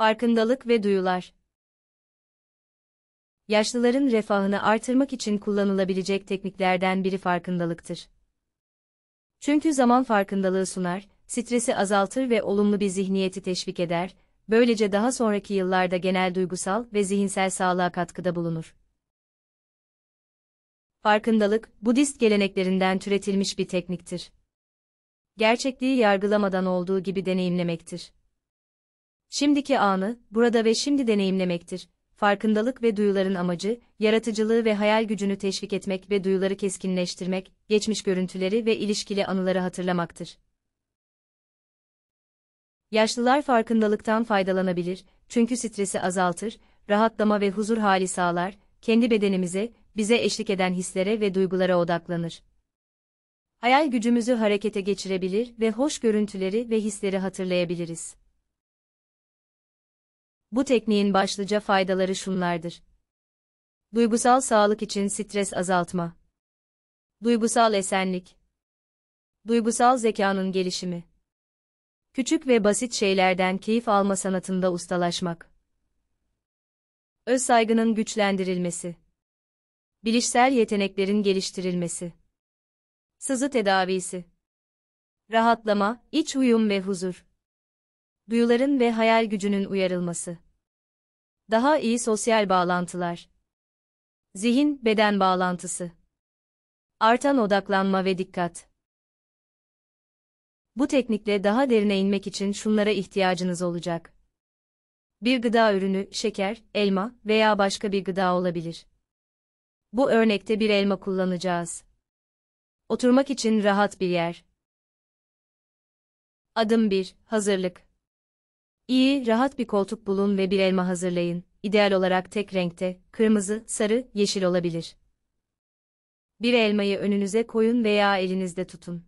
Farkındalık ve duyular. Yaşlıların refahını artırmak için kullanılabilecek tekniklerden biri farkındalıktır. Çünkü zaman farkındalığı sunar, stresi azaltır ve olumlu bir zihniyeti teşvik eder, böylece daha sonraki yıllarda genel duygusal ve zihinsel sağlığa katkıda bulunur. Farkındalık, Budist geleneklerinden türetilmiş bir tekniktir. Gerçekliği yargılamadan olduğu gibi deneyimlemektir. Şimdiki anı, burada ve şimdi deneyimlemektir. Farkındalık ve duyuların amacı, yaratıcılığı ve hayal gücünü teşvik etmek ve duyuları keskinleştirmek, geçmiş görüntüleri ve ilişkili anıları hatırlamaktır. Yaşlılar farkındalıktan faydalanabilir, çünkü stresi azaltır, rahatlama ve huzur hali sağlar, kendi bedenimize, bize eşlik eden hislere ve duygulara odaklanır. Hayal gücümüzü harekete geçirebilir ve hoş görüntüleri ve hisleri hatırlayabiliriz. Bu tekniğin başlıca faydaları şunlardır. Duygusal sağlık için stres azaltma. Duygusal esenlik. Duygusal zekanın gelişimi. Küçük ve basit şeylerden keyif alma sanatında ustalaşmak. Öz saygının güçlendirilmesi. Bilişsel yeteneklerin geliştirilmesi. Sızı tedavisi. Rahatlama, iç uyum ve huzur duyuların ve hayal gücünün uyarılması. Daha iyi sosyal bağlantılar. Zihin-beden bağlantısı. Artan odaklanma ve dikkat. Bu teknikle daha derine inmek için şunlara ihtiyacınız olacak. Bir gıda ürünü, şeker, elma veya başka bir gıda olabilir. Bu örnekte bir elma kullanacağız. Oturmak için rahat bir yer. Adım 1. Hazırlık İyi, rahat bir koltuk bulun ve bir elma hazırlayın. İdeal olarak tek renkte, kırmızı, sarı, yeşil olabilir. Bir elmayı önünüze koyun veya elinizde tutun.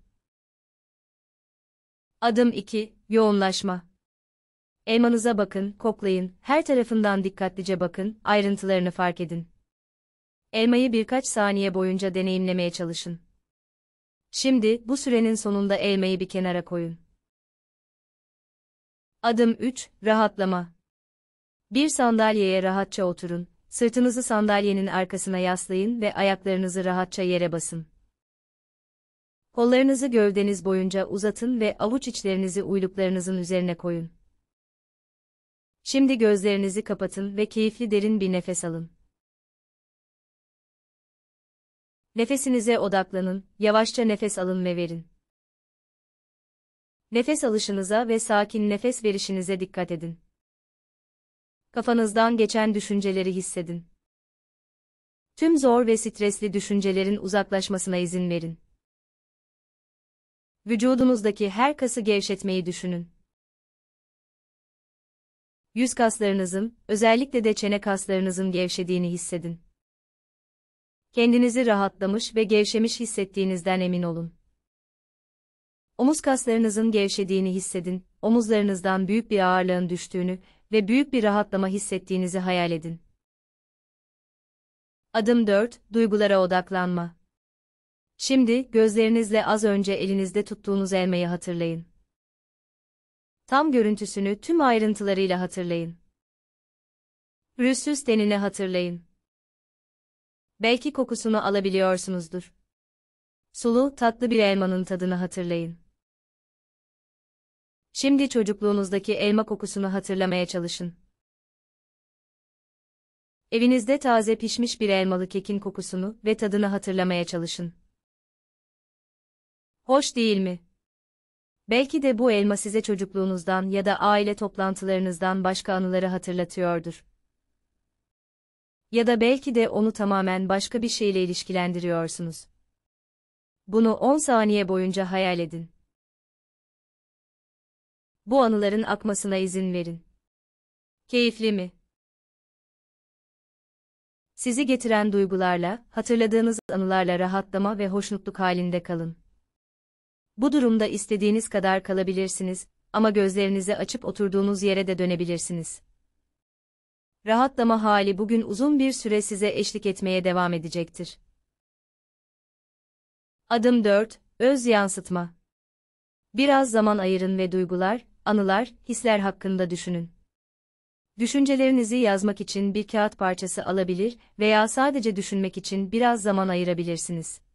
Adım 2. Yoğunlaşma. Elmanıza bakın, koklayın, her tarafından dikkatlice bakın, ayrıntılarını fark edin. Elmayı birkaç saniye boyunca deneyimlemeye çalışın. Şimdi, bu sürenin sonunda elmayı bir kenara koyun. Adım 3. Rahatlama. Bir sandalyeye rahatça oturun, sırtınızı sandalyenin arkasına yaslayın ve ayaklarınızı rahatça yere basın. Kollarınızı gövdeniz boyunca uzatın ve avuç içlerinizi uyluklarınızın üzerine koyun. Şimdi gözlerinizi kapatın ve keyifli derin bir nefes alın. Nefesinize odaklanın, yavaşça nefes alın ve verin. Nefes alışınıza ve sakin nefes verişinize dikkat edin. Kafanızdan geçen düşünceleri hissedin. Tüm zor ve stresli düşüncelerin uzaklaşmasına izin verin. Vücudunuzdaki her kası gevşetmeyi düşünün. Yüz kaslarınızın, özellikle de çene kaslarınızın gevşediğini hissedin. Kendinizi rahatlamış ve gevşemiş hissettiğinizden emin olun. Omuz kaslarınızın gevşediğini hissedin, omuzlarınızdan büyük bir ağırlığın düştüğünü ve büyük bir rahatlama hissettiğinizi hayal edin. Adım 4. Duygulara odaklanma. Şimdi, gözlerinizle az önce elinizde tuttuğunuz elmayı hatırlayın. Tam görüntüsünü tüm ayrıntılarıyla hatırlayın. Rüzsüz tenini hatırlayın. Belki kokusunu alabiliyorsunuzdur. Sulu, tatlı bir elmanın tadını hatırlayın. Şimdi çocukluğunuzdaki elma kokusunu hatırlamaya çalışın. Evinizde taze pişmiş bir elmalı kekin kokusunu ve tadını hatırlamaya çalışın. Hoş değil mi? Belki de bu elma size çocukluğunuzdan ya da aile toplantılarınızdan başka anıları hatırlatıyordur. Ya da belki de onu tamamen başka bir şeyle ilişkilendiriyorsunuz. Bunu 10 saniye boyunca hayal edin. Bu anıların akmasına izin verin. Keyifli mi? Sizi getiren duygularla, hatırladığınız anılarla rahatlama ve hoşnutluk halinde kalın. Bu durumda istediğiniz kadar kalabilirsiniz ama gözlerinizi açıp oturduğunuz yere de dönebilirsiniz. Rahatlama hali bugün uzun bir süre size eşlik etmeye devam edecektir. Adım 4. Öz yansıtma. Biraz zaman ayırın ve duygular, anılar, hisler hakkında düşünün. Düşüncelerinizi yazmak için bir kağıt parçası alabilir veya sadece düşünmek için biraz zaman ayırabilirsiniz.